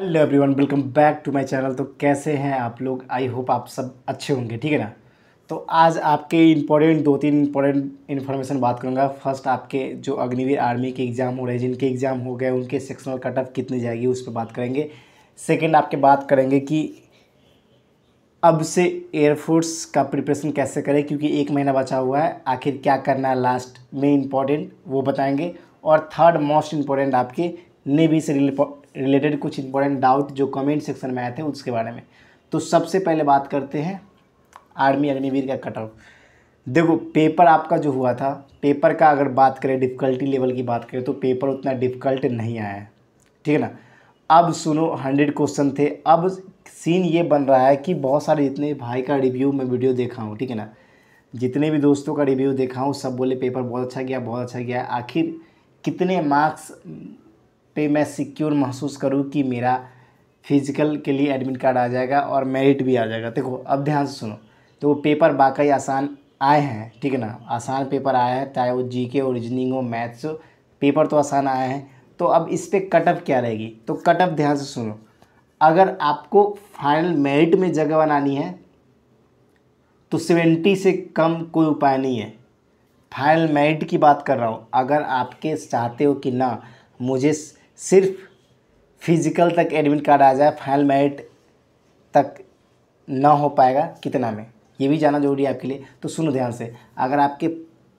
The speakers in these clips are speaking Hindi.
hello everyone welcome back to my channel तो कैसे हैं आप लोग आई होप आप सब अच्छे होंगे ठीक है ना तो आज आपके इम्पोर्टेंट दो तीन इम्पोर्टेंट इन्फॉर्मेशन बात करूंगा फर्स्ट आपके जो अग्निवीर आर्मी के एग्ज़ाम हो रहे हैं जिनके एग्ज़ाम हो गए उनके सेक्शनल कट ऑफ कितनी जाएगी उस पर बात करेंगे सेकेंड आपके बात करेंगे कि अब से एयरफोर्स का प्रिपरेशन कैसे करें क्योंकि एक महीना बचा हुआ है आखिर क्या करना है लास्ट में इम्पॉर्टेंट वो बताएँगे और थर्ड मोस्ट इम्पॉर्टेंट आपके नेवी से रिलेटेड कुछ इंपॉर्टेंट डाउट जो कमेंट सेक्शन में आए थे उसके बारे में तो सबसे पहले बात करते हैं आर्मी अग्निवीर का कट ऑफ देखो पेपर आपका जो हुआ था पेपर का अगर बात करें डिफ़िकल्टी लेवल की बात करें तो पेपर उतना डिफ़िकल्ट नहीं आया है ठीक है ना अब सुनो हंड्रेड क्वेश्चन थे अब सीन ये बन रहा है कि बहुत सारे जितने भाई का रिव्यू मैं वीडियो देखा हूँ ठीक है ना जितने भी दोस्तों का रिव्यू देखा हूँ सब बोले पेपर बहुत अच्छा गया बहुत अच्छा गया आखिर कितने मार्क्स पे मैं सिक्योर महसूस करूँ कि मेरा फिजिकल के लिए एडमिट कार्ड आ जाएगा और मेरिट भी आ जाएगा देखो अब ध्यान से सुनो तो वो पेपर वाकई आसान आए हैं ठीक है ना आसान पेपर आया है चाहे वो जी के ओरिजिनिंग हो मैथ्स हो पेपर तो आसान आए हैं तो अब इस पर कटअप क्या रहेगी तो कटअप ध्यान से सुनो अगर आपको फाइनल मेरिट में जगह बनानी है तो सेवेंटी से कम कोई उपाय नहीं है फाइनल मेरिट की बात कर रहा हूँ अगर आपके चाहते हो कि ना मुझे सिर्फ फिजिकल तक एडमिट कार्ड आ जाए फाइनल मेरिट तक ना हो पाएगा कितना में ये भी जाना जरूरी है आपके लिए तो सुनो ध्यान से अगर आपके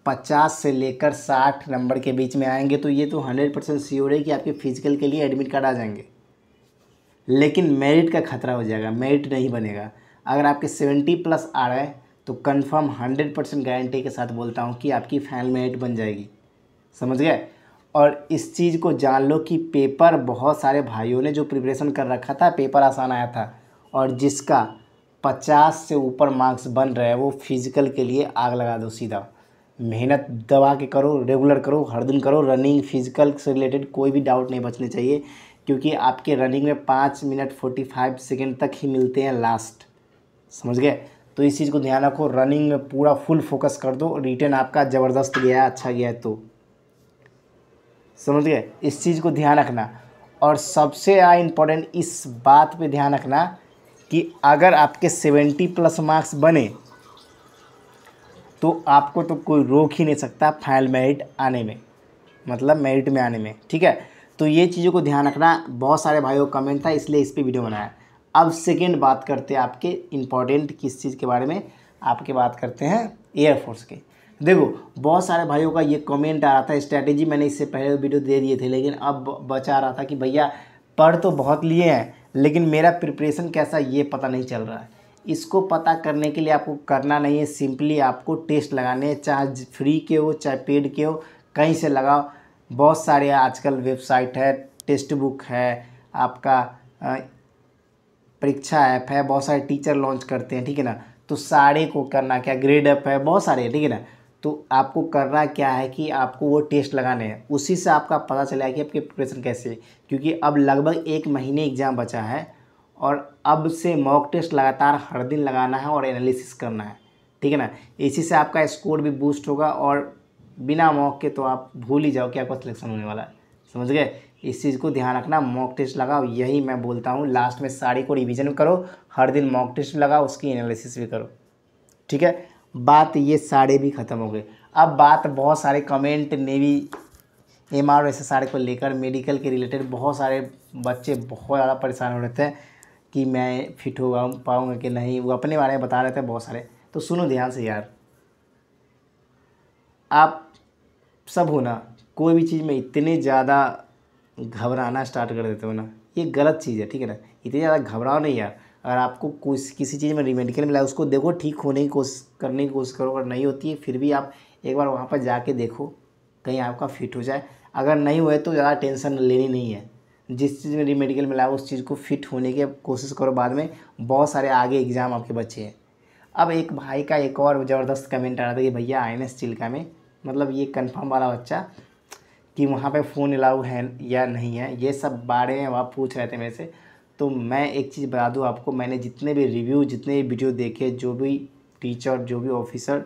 पचास से लेकर साठ नंबर के बीच में आएंगे तो ये तो हंड्रेड परसेंट श्योर है कि आपके फिजिकल के लिए एडमिट कार्ड आ जाएंगे लेकिन मेरिट का खतरा हो जाएगा मेरिट नहीं बनेगा अगर आपके सेवेंटी प्लस आ रहा है तो कन्फर्म हंड्रेड परसेंट गारंटी के साथ बोलता हूँ कि आपकी फाइनल मेरिट बन जाएगी समझ गए और इस चीज़ को जान लो कि पेपर बहुत सारे भाइयों ने जो प्रिपरेशन कर रखा था पेपर आसान आया था और जिसका पचास से ऊपर मार्क्स बन रहे हैं वो फिजिकल के लिए आग लगा दो सीधा मेहनत दबा के करो रेगुलर करो हर दिन करो रनिंग फिजिकल से रिलेटेड कोई भी डाउट नहीं बचने चाहिए क्योंकि आपके रनिंग में पाँच मिनट फोर्टी फाइव सेकेंड तक ही मिलते हैं लास्ट समझ गए तो इस चीज़ को ध्यान रखो रनिंग में पूरा फुल फोकस कर दो रिटर्न आपका ज़बरदस्त गया अच्छा गया तो समझ गए इस चीज़ को ध्यान रखना और सबसे इम्पोर्टेंट इस बात पे ध्यान रखना कि अगर आपके सेवेंटी प्लस मार्क्स बने तो आपको तो कोई रोक ही नहीं सकता फाइनल मेरिट आने में मतलब मेरिट में आने में ठीक है तो ये चीज़ों को ध्यान रखना बहुत सारे भाइयों का कमेंट था इसलिए इस पर वीडियो बनाया अब सेकेंड बात करते हैं आपके इम्पोर्टेंट किस चीज़ के बारे में आपके बात करते हैं एयरफोर्स के देखो बहुत सारे भाइयों का ये कमेंट आ रहा था स्ट्रैटेजी मैंने इससे पहले वीडियो दे दिए थे लेकिन अब बचा रहा था कि भैया पढ़ तो बहुत लिए हैं लेकिन मेरा प्रिपरेशन कैसा ये पता नहीं चल रहा है इसको पता करने के लिए आपको करना नहीं है सिंपली आपको टेस्ट लगाने हैं चाहे फ्री के हो चाहे पेड के हो कहीं से लगाओ बहुत सारे आजकल वेबसाइट है टेस्ट बुक है आपका परीक्षा ऐप है बहुत सारे टीचर लॉन्च करते हैं ठीक है ना तो सारे को करना क्या ग्रेड अप है बहुत सारे ठीक है ना तो आपको करना क्या है कि आपको वो टेस्ट लगाने हैं उसी से आपका पता चला कि आपकी प्रिपरेशन कैसे क्योंकि अब लगभग एक महीने एग्ज़ाम बचा है और अब से मॉक टेस्ट लगातार हर दिन लगाना है और एनालिसिस करना है ठीक है ना इसी से आपका स्कोर भी बूस्ट होगा और बिना मॉक के तो आप भूल ही जाओ कि आपका सिलेक्शन होने वाला है समझ गए इस चीज़ को ध्यान रखना मॉक टेस्ट लगाओ यही मैं बोलता हूँ लास्ट में साड़ी को रिविजन करो हर दिन मॉक टेस्ट लगाओ उसकी एनालिसिस भी करो ठीक है बात ये सारे भी ख़त्म हो गए अब बात बहुत सारे comment navy M R S S R को लेकर मेडिकल के रिलेटेड बहुत सारे बच्चे बहुत ज़्यादा परेशान हो रहे थे कि मैं फिट हो पाऊँगा कि नहीं वो अपने बारे में बता रहे थे बहुत सारे तो सुनो ध्यान से यार आप सब हो ना कोई भी चीज़ में इतने ज़्यादा घबराना स्टार्ट कर देते हो ना ये गलत चीज़ है ठीक है ना इतने ज़्यादा घबराओ नहीं यार अगर आपको कुछ किसी चीज़ में रिमेडिकल मिला उसको देखो ठीक होने की कोशिश करने की कोशिश करो अगर नहीं होती है फिर भी आप एक बार वहाँ पर जाके देखो कहीं आपका फिट हो जाए अगर नहीं हुए तो ज़्यादा टेंशन लेनी नहीं है जिस चीज़ में रिमेडिकल मिला उस चीज़ को फिट होने की कोशिश करो बाद में बहुत सारे आगे एग्ज़ाम आपके बच्चे हैं अब एक भाई का एक और ज़बरदस्त कमेंट आ रहा था कि भैया आई एन एस चिल्का में मतलब ये कन्फर्म वाला बच्चा कि वहाँ पे फ़ोन अलाउ है या नहीं है ये सब बारे में आप पूछ रहे थे मेरे से तो मैं एक चीज़ बता दूँ आपको मैंने जितने भी रिव्यू जितने भी वीडियो देखे जो भी टीचर जो भी ऑफिसर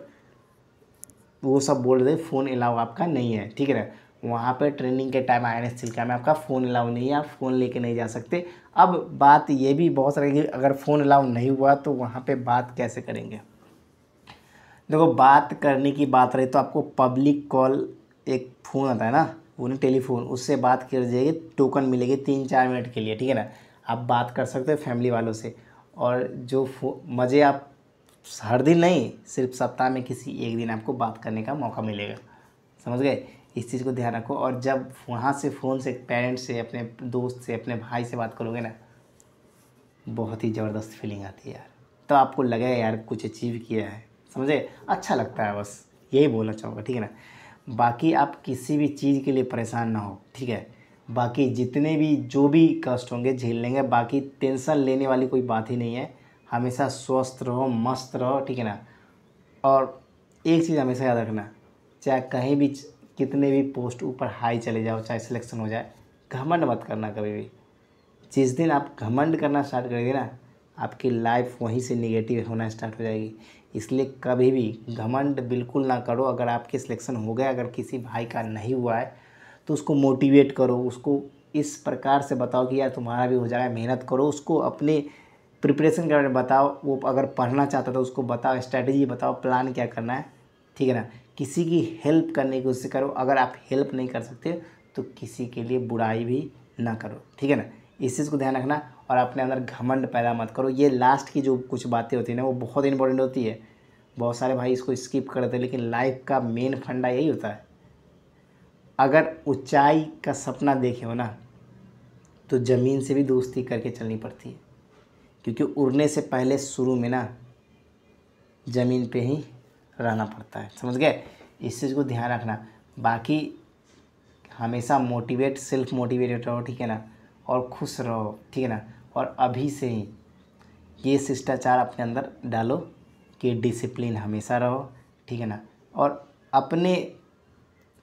वो सब बोल रहे फ़ोन अलाउ आपका नहीं है ठीक है ना वहाँ पर ट्रेनिंग के टाइम आई एन चिल्का में आपका फ़ोन अलाउ नहीं है आप फ़ोन लेके नहीं जा सकते अब बात ये भी बहुत सारी अगर फ़ोन अलाउ नहीं हुआ तो वहाँ पे बात कैसे करेंगे देखो बात करने की बात रही तो आपको पब्लिक कॉल एक फ़ोन आता है ना वो ना टेलीफोन उससे बात कर जाएगी टोकन मिलेगी तीन चार मिनट के लिए ठीक है ना आप बात कर सकते हो फैमिली वालों से और जो मज़े आप हर दिन नहीं सिर्फ सप्ताह में किसी एक दिन आपको बात करने का मौका मिलेगा समझ गए इस चीज़ को ध्यान रखो और जब वहाँ से फ़ोन से पेरेंट्स से अपने दोस्त से अपने भाई से बात करोगे ना बहुत ही ज़बरदस्त फीलिंग आती है यार तो आपको लगे यार कुछ अचीव किया है समझे अच्छा लगता है बस यही बोलना चाहूँगा ठीक है ना बाकी आप किसी भी चीज़ के लिए परेशान ना हो ठीक है बाकी जितने भी जो भी कष्ट होंगे झेल लेंगे बाकी टेंशन लेने वाली कोई बात ही नहीं है हमेशा स्वस्थ रहो मस्त रहो ठीक है ना और एक चीज़ हमेशा याद रखना चाहे कहीं भी कितने भी पोस्ट ऊपर हाई चले जाओ चाहे सिलेक्शन हो जाए घमंड मत करना कभी भी जिस दिन आप घमंड करना स्टार्ट करेंगे ना आपकी लाइफ वहीं से निगेटिव होना स्टार्ट हो जाएगी इसलिए कभी भी घमंड बिल्कुल ना करो अगर आपके सिलेक्शन हो गया अगर किसी भाई का नहीं हुआ है तो उसको मोटिवेट करो उसको इस प्रकार से बताओ कि यार तुम्हारा भी हो जाएगा मेहनत करो उसको अपने प्रिपरेशन के बारे में बताओ वो अगर पढ़ना चाहता तो उसको बताओ स्ट्रैटेजी बताओ प्लान क्या करना है ठीक है ना किसी की हेल्प करने की कोशिश करो अगर आप हेल्प नहीं कर सकते तो किसी के लिए बुराई भी ना करो ठीक है ना इस चीज़ को ध्यान रखना और अपने अंदर घमंड पैदा मत करो ये लास्ट की जो कुछ बातें होती है ना वो बहुत इंपॉर्टेंट होती है बहुत सारे भाई इसको स्किप करते हैं लेकिन लाइफ का मेन फंडा यही होता है अगर ऊंचाई का सपना देखे हो ना तो ज़मीन से भी दोस्ती करके चलनी पड़ती है क्योंकि उड़ने से पहले शुरू में ना ज़मीन पे ही रहना पड़ता है समझ गए इस चीज़ को ध्यान रखना बाकी हमेशा मोटिवेट सेल्फ मोटिवेटेड रहो ठीक है ना और खुश रहो ठीक है ना और अभी से ही ये शिष्टाचार अपने अंदर डालो कि डिसिप्लिन हमेशा रहो ठीक है ना और अपने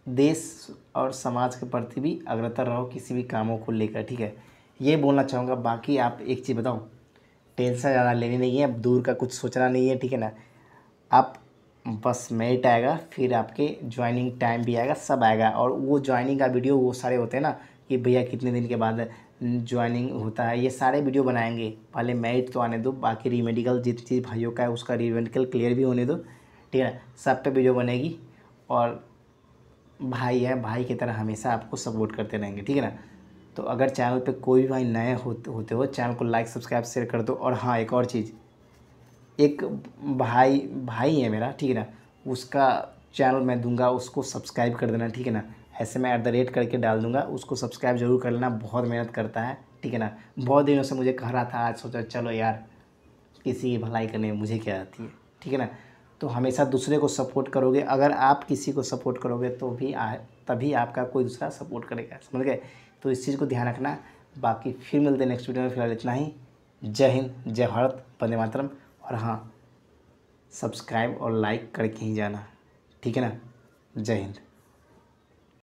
देश और समाज के प्रति भी अग्रतर रहो किसी भी कामों को लेकर ठीक है ये बोलना चाहूँगा बाकी आप एक चीज़ बताओ टेंशन ज़्यादा लेनी नहीं है अब दूर का कुछ सोचना नहीं है ठीक है ना आप बस मेरिट आएगा फिर आपके ज्वाइनिंग टाइम भी आएगा सब आएगा और वो ज्वाइनिंग का वीडियो वो सारे होते हैं ना कि भैया कितने दिन के बाद ज्वाइनिंग होता है ये सारे वीडियो बनाएंगे पहले मेरिट तो आने दो बाकी रीमेडिकल जितनी चीज़ भाइयों का है उसका रीमेडिकल क्लियर भी होने दो ठीक है सब पे वीडियो बनेगी और भाई है भाई की तरह हमेशा आपको सपोर्ट करते रहेंगे ठीक है ना तो अगर चैनल पे कोई भी भाई नए होते होते हो चैनल को लाइक सब्सक्राइब शेयर कर दो और हाँ एक और चीज़ एक भाई भाई है मेरा ठीक है ना उसका चैनल मैं दूंगा उसको सब्सक्राइब कर देना ठीक है ना ऐसे मैं ऐट द रेट करके डाल दूंगा उसको सब्सक्राइब जरूर कर लेना बहुत मेहनत करता है ठीक है ना बहुत दिनों से मुझे कह रहा था आज सोचा चलो यार किसी की भलाई करने मुझे क्या आती है ठीक है ना तो हमेशा दूसरे को सपोर्ट करोगे अगर आप किसी को सपोर्ट करोगे तो भी आ तभी आपका कोई दूसरा सपोर्ट करेगा समझ गए तो इस चीज़ को ध्यान रखना बाकी फिर मिलते नेक्स्ट वीडियो में फिलहाल इतना ही जय हिंद जय भारत बंदे मातरम और हाँ सब्सक्राइब और लाइक करके ही जाना ठीक है ना जय हिंद